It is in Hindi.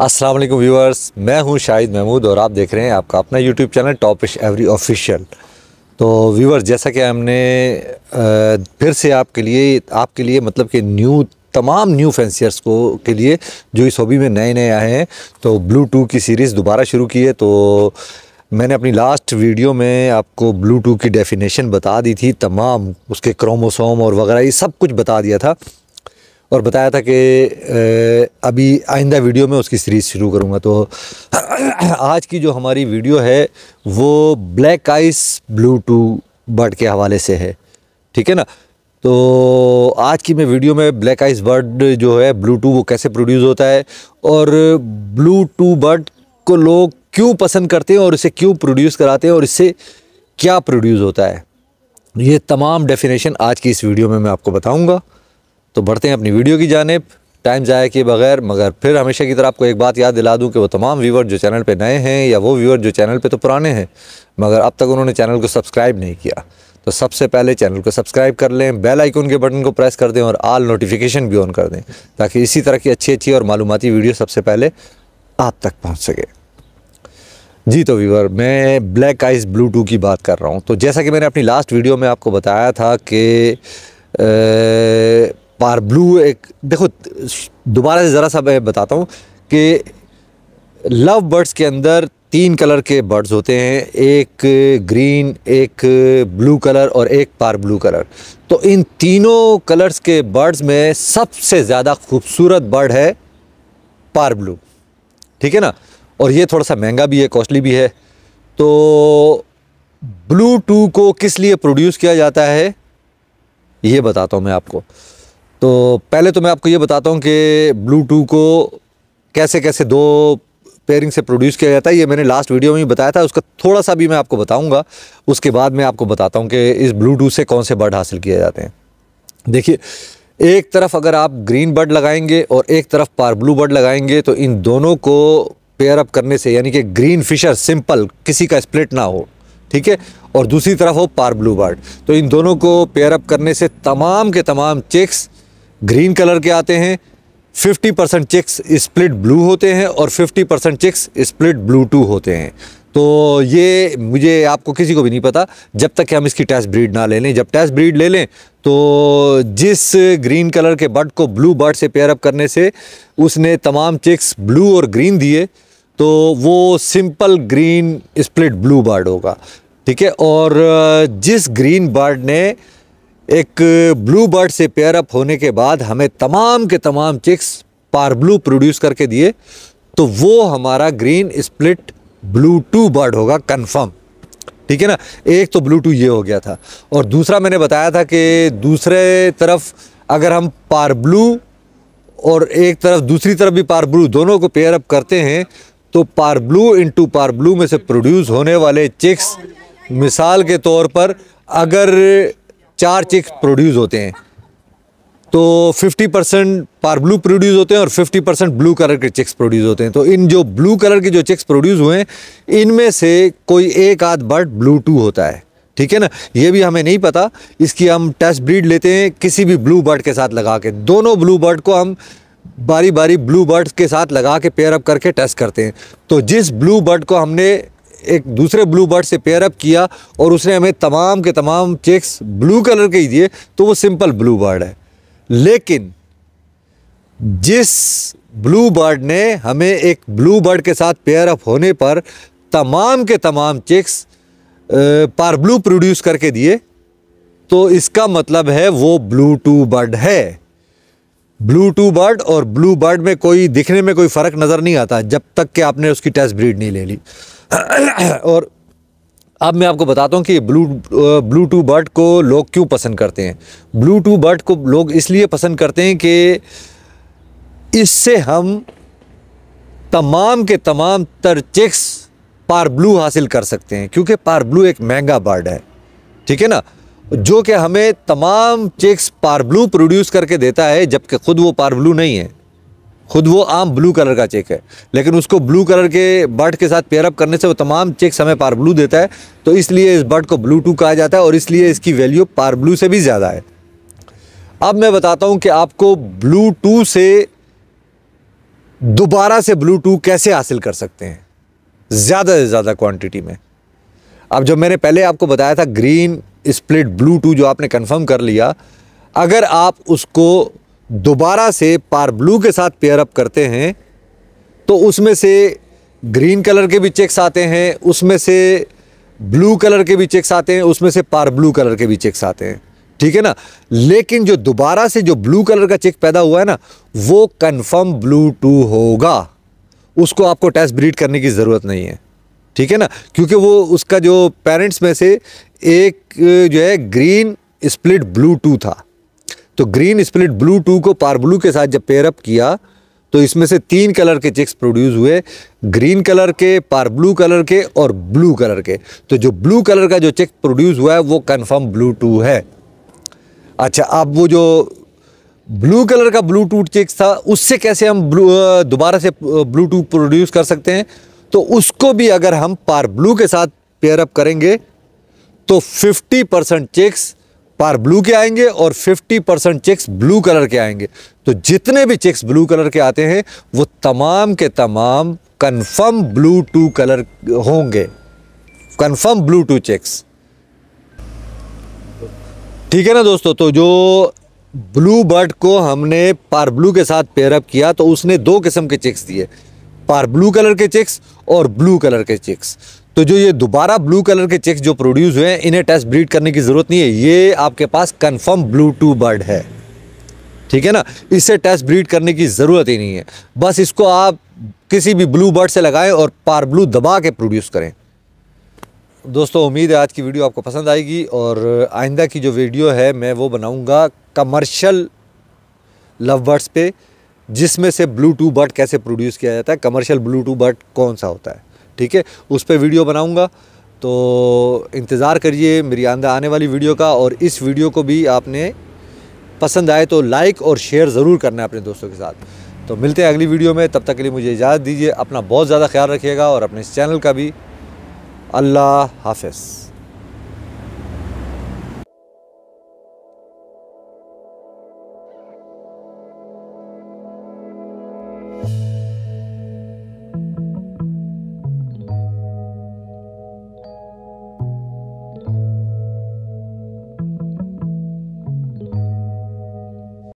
अस्सलाम वालेकुम व्यूअर्स मैं हूं शाहिद महमूद और आप देख रहे हैं आपका अपना यूट्यूब चैनल टॉपिश एवरी ऑफिशियल तो व्यूअर्स जैसा कि हमने फिर से आपके लिए आपके लिए मतलब कि न्यू तमाम न्यू फैंसियर्स को के लिए जो इस हॉबी में नए नए आए हैं तो ब्लू टू की सीरीज़ दोबारा शुरू की है तो मैंने अपनी लास्ट वीडियो में आपको ब्लू टू की डेफिनेशन बता दी थी तमाम उसके क्रोमोसोम और वगैरह ये सब कुछ बता दिया था और बताया था कि अभी आइंदा वीडियो में उसकी सीरीज़ शुरू करूँगा तो आज की जो हमारी वीडियो है वो black ice blue two bird के हवाले से है ठीक है ना तो आज की मैं वीडियो में ब्लैक आइस बर्ड जो है ब्लू टू वो कैसे प्रोड्यूस होता है और ब्लू टू बर्ड को लोग क्यों पसंद करते हैं और इसे क्यों प्रोड्यूस कराते हैं और इससे क्या प्रोड्यूस होता है ये तमाम डेफिनेशन आज की इस वीडियो में मैं आपको बताऊंगा तो बढ़ते हैं अपनी वीडियो की जानब टाइम ज़ाया के बगैर मगर फिर हमेशा की तरह आपको एक बात याद दिला दूं कि वो तमाम व्यूवर जो चैनल पे नए हैं या वो व्यूवर जो चैनल पे तो पुराने हैं मगर अब तक उन्होंने चैनल को सब्सक्राइब नहीं किया तो सबसे पहले चैनल को सब्सक्राइब कर लें बेल आइकन के बटन को प्रेस कर दें और आल नोटिफिकेशन भी ऑन कर दें ताकि इसी तरह की अच्छी अच्छी और मालूमती वीडियो सबसे पहले आप तक पहुँच सके जी तो वीवर मैं ब्लैक आइज़ ब्लू टू की बात कर रहा हूँ तो जैसा कि मैंने अपनी लास्ट वीडियो में आपको बताया था कि पार ब्लू एक देखो दोबारा से ज़रा सा मैं बताता हूँ कि लव बर्ड्स के अंदर तीन कलर के बर्ड्स होते हैं एक ग्रीन एक ब्लू कलर और एक पार ब्लू कलर तो इन तीनों कलर्स के बर्ड्स में सबसे ज़्यादा खूबसूरत बर्ड है पार ब्लू ठीक है ना और ये थोड़ा सा महंगा भी है कॉस्टली भी है तो ब्लू टू को किस लिए प्रोड्यूस किया जाता है ये बताता हूँ मैं आपको तो पहले तो मैं आपको ये बताता हूँ कि ब्लू टू को कैसे कैसे दो पेयरिंग से प्रोड्यूस किया जाता है ये मैंने लास्ट वीडियो में ही बताया था उसका थोड़ा सा भी मैं आपको बताऊंगा उसके बाद मैं आपको बताता हूँ कि इस ब्लू टू से कौन से बर्ड हासिल किए जाते हैं देखिए एक तरफ अगर आप ग्रीन बर्ड लगाएंगे और एक तरफ पार ब्लू बर्ड लगाएंगे तो इन दोनों को पेयर अप करने से यानी कि ग्रीन फिशर सिंपल किसी का स्प्लिट ना हो ठीक है और दूसरी तरफ हो पार ब्लू बर्ड तो इन दोनों को पेयरअप करने से तमाम के तमाम चेक्स ग्रीन कलर के आते हैं 50 परसेंट चिक्स स्प्लिट ब्लू होते हैं और 50 percent chicks split blue two होते हैं तो ये मुझे आपको किसी को भी नहीं पता जब तक कि हम इसकी टेस्ट ब्रीड ना ले लें जब टेस्ट ब्रीड ले लें तो जिस ग्रीन कलर के बर्ड को ब्लू बर्ड से पेयरअप करने से उसने तमाम चिक्स ब्लू और ग्रीन दिए तो वो simple green split blue bird होगा ठीक है और जिस ग्रीन बर्ड ने एक ब्लू बर्ड से पेयर अप होने के बाद हमें तमाम के तमाम चिक्स पार ब्लू प्रोड्यूस करके दिए तो वो हमारा green split blue two bird होगा कन्फर्म ठीक है ना एक तो ब्लू टू ये हो गया था और दूसरा मैंने बताया था कि दूसरे तरफ अगर हम पार ब्लू और एक तरफ दूसरी तरफ भी पार ब्लू दोनों को पेयर अप करते हैं तो pure blue into pure blue में से प्रोड्यूस होने वाले चिक्स मिसाल के तौर पर अगर चार चिक्स प्रोड्यूस होते हैं तो 50 परसेंट पार ब्लू प्रोड्यूस होते हैं और 50 परसेंट ब्लू कलर के चिक्स प्रोड्यूस होते हैं तो इन जो ब्लू कलर के जो चिक्स प्रोड्यूस हुए हैं इनमें से कोई एक आध बर्ड ब्लू टू होता है ठीक है ना ये भी हमें नहीं पता इसकी हम टेस्ट ब्रीड लेते हैं किसी भी ब्लू बर्ड के साथ लगा के दोनों ब्लू बर्ड को हम बारी बारी ब्लू बर्ड के साथ लगा के पेयर अप करके टेस्ट करते हैं तो जिस ब्लू बर्ड को हमने एक दूसरे ब्लू बर्ड से पेयर अप किया और उसने हमें तमाम के तमाम चेक्स ब्लू कलर के ही दिए तो वो सिंपल ब्लू बर्ड है लेकिन जिस ब्लू बर्ड ने हमें एक ब्लू बर्ड के साथ पेयर अप होने पर तमाम के तमाम चेक्स पार ब्लू प्रोड्यूस करके दिए तो इसका मतलब है वो ब्लू टू बर्ड है ब्लू टू बर्ड और ब्लू बर्ड में कोई दिखने में कोई फ़र्क नज़र नहीं आता जब तक कि आपने उसकी टेस्ट ब्रीड नहीं ले ली और अब मैं आपको बताता हूँ कि ब्लू ब्लू टू बर्ड को लोग क्यों पसंद करते हैं ब्लू टू बर्ड को लोग इसलिए पसंद करते हैं कि इससे हम तमाम के तमाम तर चिक्स पार ब्लू हासिल कर सकते हैं क्योंकि पार ब्लू एक महंगा बर्ड है ठीक है ना जो कि हमें तमाम चेक्स पार ब्लू प्रोड्यूस करके देता है जबकि ख़ुद वो पार ब्लू नहीं है खुद वो आम ब्लू कलर का चेक है लेकिन उसको ब्लू कलर के बर्ड के साथ पेयरअप करने से वो तमाम चेक्स हमें पार ब्लू देता है तो इसलिए इस बर्ड को ब्लू टू कहा जाता है और इसलिए इसकी वैल्यू पार ब्लू से भी ज़्यादा है अब मैं बताता हूँ कि आपको ब्लू टू से दोबारा से ब्लू टू कैसे हासिल कर सकते हैं ज़्यादा से ज़्यादा क्वान्टिटी में अब जो मैंने पहले आपको बताया था ग्रीन स्प्लिट ब्लू टू जो आपने कंफर्म कर लिया अगर आप उसको दोबारा से पार ब्लू के साथ पेयर अप करते हैं तो उसमें से ग्रीन कलर के भी चेक्स आते हैं उसमें से ब्लू कलर के भी चेक्स आते हैं उसमें से पार ब्लू कलर के भी चेक्स आते हैं ठीक है ना लेकिन जो दोबारा से जो ब्लू कलर का चेक पैदा हुआ है ना वो कन्फर्म ब्लू टू होगा उसको आपको टेस्ट ब्रीड करने की ज़रूरत नहीं है ठीक है ना क्योंकि वो उसका जो पेरेंट्स में से एक जो है ग्रीन स्प्लिट ब्लू टू था तो ग्रीन स्प्लिट ब्लू टू को पार ब्लू के साथ जब पेयरअप किया तो इसमें से तीन कलर के चिक्स प्रोड्यूस हुए ग्रीन कलर के पार ब्लू कलर के और ब्लू कलर के तो जो ब्लू कलर का जो चिक प्रोड्यूस हुआ है वो कन्फर्म ब्लू टू है अच्छा अब वो जो ब्लू कलर का ब्लूटूथ चिक्स था उससे कैसे हम ब्लू दोबारा से ब्लूटूथ प्रोड्यूस कर सकते हैं तो उसको भी अगर हम पार ब्लू के साथ पेयरअप करेंगे तो 50 परसेंट चेक्स पार ब्लू के आएंगे और 50 परसेंट चेक्स ब्लू कलर के आएंगे तो जितने भी चेक्स ब्लू कलर के आते हैं वो तमाम के तमाम कन्फर्म ब्लू टू कलर होंगे कन्फर्म ब्लू टू चेक्स ठीक है ना दोस्तों तो जो ब्लू बर्ड को हमने पार ब्लू के साथ पेयरअप किया तो उसने दो किस्म के चेक्स दिए पार ब्लू कलर के चिक्स और ब्लू कलर के चिक्स तो जो ये दोबारा ब्लू कलर के चिक्स जो प्रोड्यूस हुए हैं इन्हें टेस्ट ब्रीड करने की ज़रूरत नहीं है ये आपके पास कन्फर्म ब्लू टू बर्ड है ठीक है ना इसे टेस्ट ब्रीड करने की ज़रूरत ही नहीं है बस इसको आप किसी भी ब्लू बर्ड से लगाएं और पार ब्लू दबा के प्रोड्यूस करें दोस्तों उम्मीद है आज की वीडियो आपको पसंद आएगी और आइंदा की जो वीडियो है मैं वो बनाऊँगा कमर्शल लव बर्ड्स पे जिसमें से ब्लू टू बर्ड कैसे प्रोड्यूस किया जाता है कमर्शियल ब्लू टू बर्ड कौन सा होता है ठीक है उस पर वीडियो बनाऊँगा तो इंतज़ार करिए मेरी आंदा आने वाली वीडियो का और इस वीडियो को भी आपने पसंद आए तो लाइक और शेयर ज़रूर करना है अपने दोस्तों के साथ तो मिलते हैं अगली वीडियो में तब तक के लिए मुझे इजाज़त दीजिए अपना बहुत ज़्यादा ख्याल रखिएगा और अपने इस चैनल का भी अल्लाह हाफिज़